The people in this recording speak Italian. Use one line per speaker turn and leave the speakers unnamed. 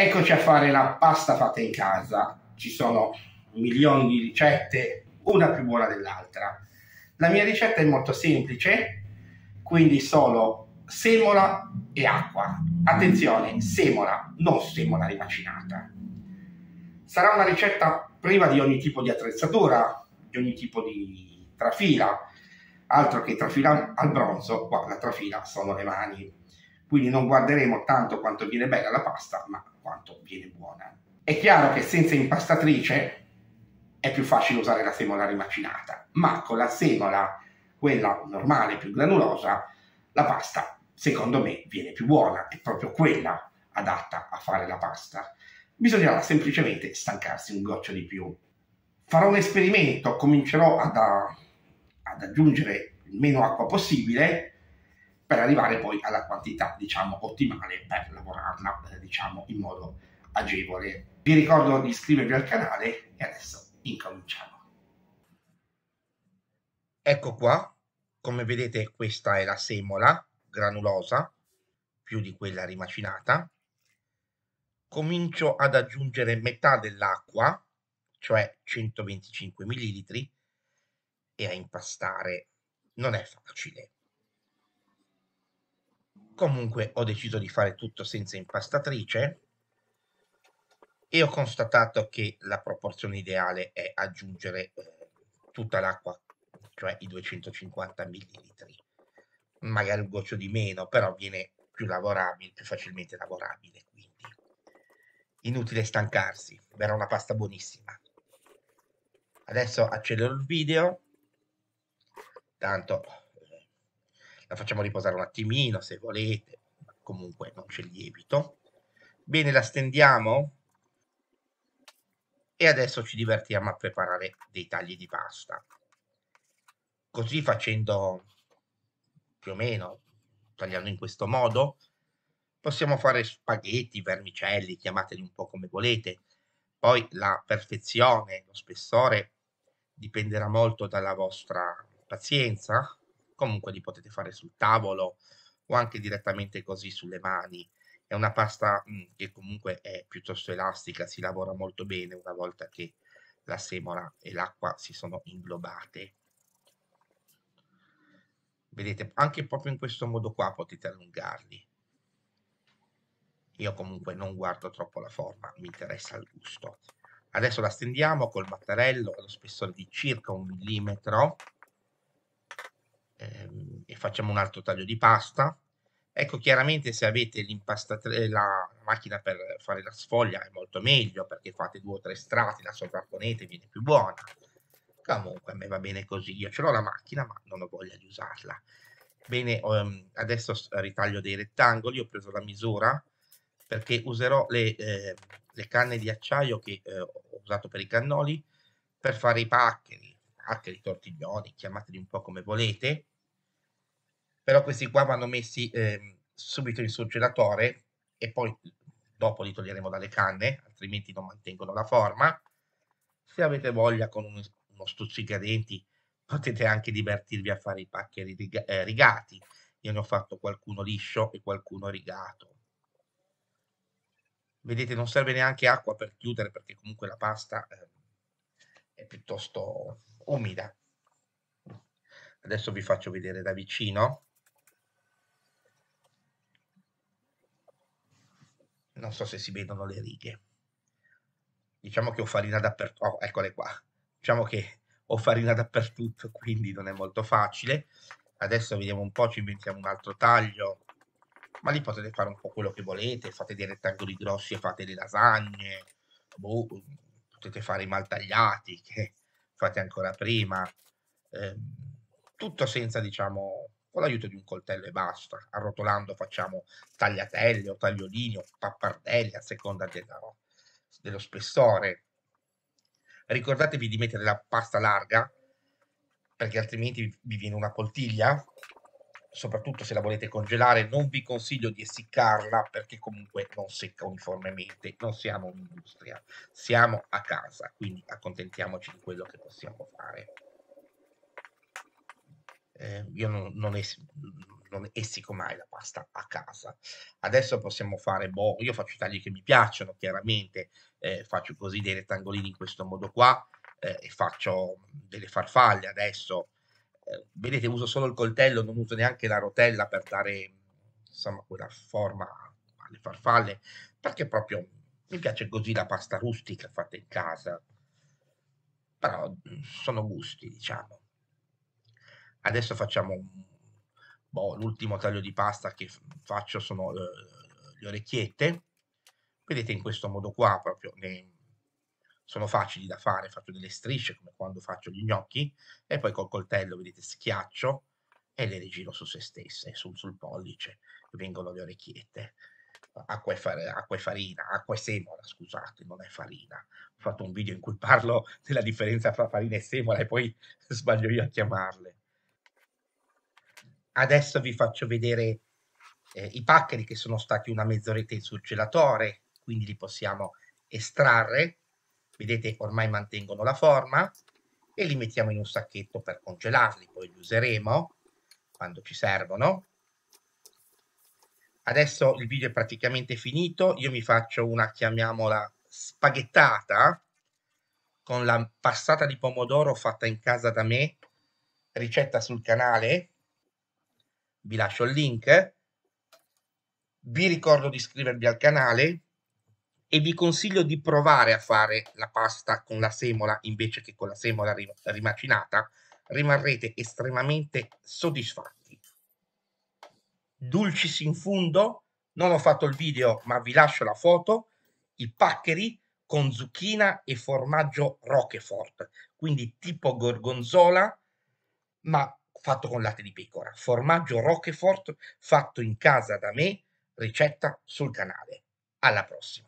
Eccoci a fare la pasta fatta in casa. Ci sono milioni di ricette, una più buona dell'altra. La mia ricetta è molto semplice, quindi solo semola e acqua. Attenzione, semola, non semola rimacinata. Sarà una ricetta priva di ogni tipo di attrezzatura, di ogni tipo di trafila, altro che trafila al bronzo, qua la trafila sono le mani. Quindi non guarderemo tanto quanto viene bella la pasta, ma quanto viene buona. È chiaro che senza impastatrice è più facile usare la semola rimacinata, ma con la semola, quella normale, più granulosa, la pasta, secondo me, viene più buona. È proprio quella adatta a fare la pasta. Bisognerà semplicemente stancarsi un goccio di più. Farò un esperimento, comincerò ad, ad aggiungere il meno acqua possibile per arrivare poi alla quantità diciamo ottimale per lavorarla eh, diciamo in modo agevole. Vi ricordo di iscrivervi al canale e adesso incominciamo. Ecco qua, come vedete questa è la semola granulosa, più di quella rimacinata. Comincio ad aggiungere metà dell'acqua, cioè 125 millilitri e a impastare. Non è facile. Comunque ho deciso di fare tutto senza impastatrice e ho constatato che la proporzione ideale è aggiungere eh, tutta l'acqua, cioè i 250 millilitri Magari un goccio di meno, però viene più lavorabile, più facilmente lavorabile, quindi inutile stancarsi, verrà una pasta buonissima. Adesso accelero il video, tanto la facciamo riposare un attimino se volete, comunque non c'è lievito. Bene, la stendiamo e adesso ci divertiamo a preparare dei tagli di pasta. Così facendo più o meno, tagliando in questo modo, possiamo fare spaghetti, vermicelli, chiamateli un po' come volete. Poi la perfezione, lo spessore dipenderà molto dalla vostra pazienza, comunque li potete fare sul tavolo o anche direttamente così sulle mani. È una pasta mh, mhmm, che comunque è piuttosto elastica, si lavora molto bene una volta che la semola e l'acqua si sono inglobate. Vedete, anche proprio in questo modo qua potete allungarli. Io comunque non guardo troppo la forma, mi interessa il gusto. Adesso la stendiamo col mattarello allo spessore di circa un millimetro ehm, e facciamo un altro taglio di pasta. Ecco, chiaramente se avete l'impastatore, eh, la macchina per fare la sfoglia è molto meglio perché fate due o tre strati, la sovrapponete, viene più buona. Comunque a me va bene così, io ce l'ho la macchina ma non ho voglia di usarla. Bene, ehm, adesso ritaglio dei rettangoli, ho preso la misura perché userò le, eh, le canne di acciaio che eh, ho usato per i cannoli per fare i paccheri, hacker, tortiglioni, chiamateli un po' come volete, però questi qua vanno messi eh, subito in surgelatore e poi dopo li toglieremo dalle canne, altrimenti non mantengono la forma. Se avete voglia con uno, uno stuzzicadenti potete anche divertirvi a fare i paccheri riga eh, rigati. Io ne ho fatto qualcuno liscio e qualcuno rigato. Vedete, non serve neanche acqua per chiudere perché comunque la pasta eh, è piuttosto umida. Adesso vi faccio vedere da vicino. Non so se si vedono le righe. Diciamo che ho farina dappertutto. Oh, eccole qua. Diciamo che ho farina dappertutto, quindi non è molto facile. Adesso vediamo un po', ci inventiamo un altro taglio. Ma lì potete fare un po' quello che volete. Fate dei rettangoli grossi e fate le lasagne. Boh, potete fare i mal tagliati, che fatte ancora prima, eh, tutto senza, diciamo, con l'aiuto di un coltello e basta. Arrotolando facciamo tagliatelle o tagliolini o pappardelle a seconda della, dello spessore. Ricordatevi di mettere la pasta larga perché altrimenti vi viene una poltiglia soprattutto se la volete congelare, non vi consiglio di essiccarla perché comunque non secca uniformemente, non siamo un'industria, siamo a casa, quindi accontentiamoci di quello che possiamo fare. Eh, io non, non, es- non, essico mai la pasta a casa. Adesso possiamo fare, boh, io faccio i tagli che mi piacciono, chiaramente eh, faccio così dei rettangolini in questo modo qua eh, e faccio delle farfalle adesso vedete uso solo il coltello, non uso neanche la rotella per dare insomma quella forma alle farfalle, perché proprio mi piace così la pasta rustica fatta in casa, però mm, sono gusti diciamo. Adesso facciamo boh, l'ultimo taglio di pasta che faccio sono le, eh, le orecchiette, vedete in questo modo qua proprio. Ne, sono facili da fare, faccio delle strisce come quando faccio gli gnocchi e poi col coltello, vedete, schiaccio e le rigiro su se stesse, sul, sul pollice, vengono le orecchiette. Acqua e, far, acqua e, farina, acqua e semola, scusate, non è farina. Ho fatto un video in cui parlo della differenza tra farina e semola e poi sbaglio io a chiamarle. Adesso vi faccio vedere eh, i paccheri che sono stati una mezz'oretta in surgelatore, quindi li possiamo estrarre vedete ormai mantengono la forma e li mettiamo in un sacchetto per congelarli, poi li useremo quando ci servono. Adesso il video è praticamente finito, io mi faccio una, chiamiamola, spaghettata con la passata di pomodoro fatta in casa da me, ricetta sul canale, vi lascio il link, vi ricordo di iscrivervi al canale, e vi consiglio di provare a fare la pasta con la semola invece che con la semola rimacinata, rimarrete estremamente soddisfatti. Dulcis in fundo, non ho fatto il video ma vi lascio la foto, i paccheri con zucchina e formaggio Roquefort, quindi tipo gorgonzola ma fatto con latte di pecora, formaggio Roquefort fatto in casa da me, ricetta sul canale. Alla prossima!